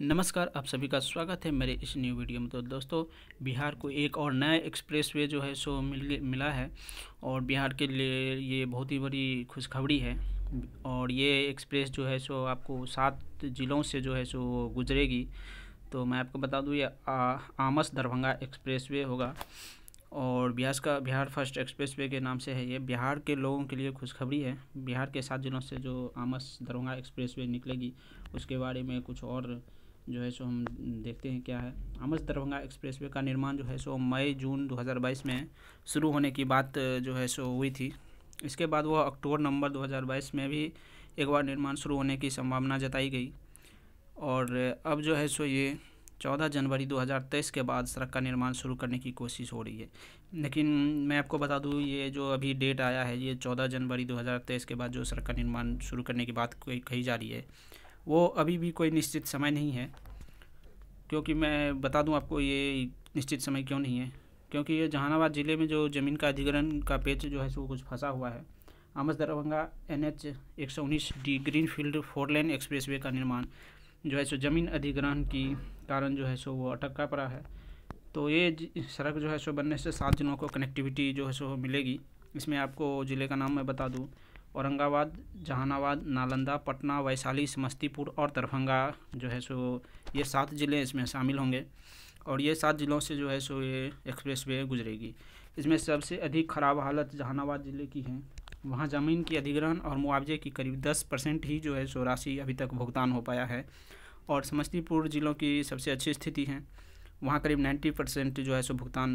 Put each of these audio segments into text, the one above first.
नमस्कार आप सभी का स्वागत है मेरे इस न्यू वीडियो में तो दोस्तों बिहार को एक और नया एक्सप्रेसवे जो है सो मिल मिला है और बिहार के लिए ये बहुत ही बड़ी खुशखबरी है और ये एक्सप्रेस जो है सो आपको सात ज़िलों से जो है सो गुजरेगी तो मैं आपको बता दूँ ये आमस दरभंगा एक्सप्रेस होगा और बिहार का बिहार फर्स्ट एक्सप्रेस के नाम से है ये बिहार के लोगों के लिए खुशखबरी है बिहार के सात ज़िलों से जो आमस दरभंगा एक्सप्रेस निकलेगी उसके बारे में कुछ और जो है सो हम देखते हैं क्या है आमस दरभंगा एक्सप्रेसवे का निर्माण जो है सो मई जून 2022 में शुरू होने की बात जो है सो हुई थी इसके बाद वह अक्टूबर नवंबर 2022 में भी एक बार निर्माण शुरू होने की संभावना जताई गई और अब जो है सो ये 14 जनवरी 2023 के बाद सड़क का निर्माण शुरू करने की कोशिश हो रही है लेकिन मैं आपको बता दूं ये जो अभी डेट आया है ये 14 जनवरी 2023 के बाद जो सड़क का निर्माण शुरू करने की बात कही जा रही है वो अभी भी कोई निश्चित समय नहीं है क्योंकि मैं बता दूं आपको ये निश्चित समय क्यों नहीं है क्योंकि ये जहानाबाद ज़िले में जो ज़मीन का अधिग्रहण का पेच जो है सो कुछ फंसा हुआ है आमस दरभंगा एन एच एक सौ उन्नीस D greenfield four lane express का निर्माण जो है सो ज़मीन अधिग्रहण की कारण जो है सो वो अटका पड़ा है तो ये सड़क जो है सो बनने से सात जनों को कनेक्टिविटी जो है सो मिलेगी इसमें आपको ज़िले का नाम मैं बता दूँ औरंगाबाद जहानाबाद नालंदा पटना वैशाली समस्तीपुर और दरभंगा जो है सो ये सात ज़िले इसमें शामिल होंगे और ये सात ज़िलों से जो है सो ये एक्सप्रेस वे गुजरेगी इसमें सबसे अधिक खराब हालत जहानाबाद ज़िले की है वहाँ ज़मीन की अधिग्रहण और मुआवजे की करीब दस परसेंट ही जो है सो राशि अभी तक भुगतान हो पाया है और समस्तीपुर ज़िलों की सबसे अच्छी स्थिति है वहाँ करीब 90 परसेंट जो है सो भुगतान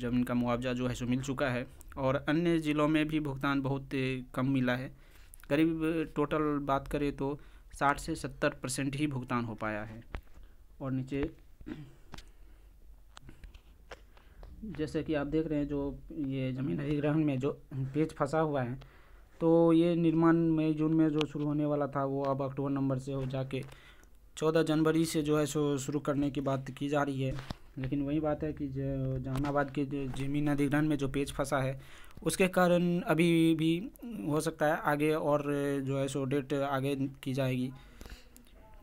जमीन का मुआवजा जो है सो मिल चुका है और अन्य ज़िलों में भी भुगतान बहुत कम मिला है करीब टोटल बात करें तो 60 से 70 परसेंट ही भुगतान हो पाया है और नीचे जैसे कि आप देख रहे हैं जो ये ज़मीन अधिग्रहण में जो पेज फंसा हुआ है तो ये निर्माण मई जून में जो शुरू होने वाला था वो अब अक्टूबर नंबर से हो जाके चौदह जनवरी से जो है सो शुरू करने की बात की जा रही है लेकिन वही बात है कि जहानाबाद के जमीन अधिग्रहण में जो पेज फंसा है उसके कारण अभी भी हो सकता है आगे और जो है सो डेट आगे की जाएगी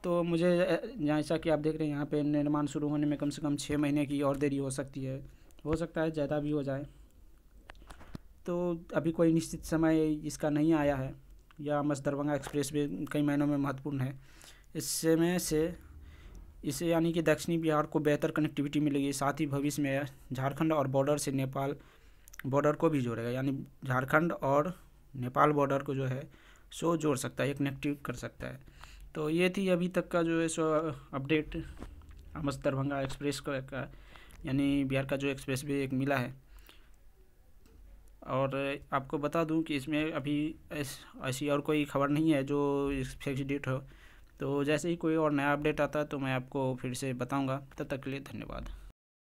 तो मुझे जैसा कि आप देख रहे हैं यहाँ पे निर्माण शुरू होने में कम से कम छः महीने की और देरी हो सकती है हो सकता है ज़्यादा भी हो जाए तो अभी कोई निश्चित समय इसका नहीं आया है या मस्त दरभंगा एक्सप्रेस वे कई महीनों में महत्वपूर्ण है इस समय से इससे यानी कि दक्षिणी बिहार को बेहतर कनेक्टिविटी मिलेगी साथ ही भविष्य में झारखंड और बॉर्डर से नेपाल बॉर्डर को भी जोड़ेगा यानी झारखंड और नेपाल बॉर्डर को जो है सो जोड़ सकता है कनेक्टिव कर सकता है तो ये थी अभी तक का जो है so update Amas Darbhanga express का, का यानी बिहार का जो एक्सप्रेस वे एक मिला है और आपको बता दूं कि इसमें अभी ऐसी और कोई खबर नहीं है जो फिक्स डेट हो तो जैसे ही कोई और नया अपडेट आता है तो मैं आपको फिर से बताऊँगा तब तक के लिए धन्यवाद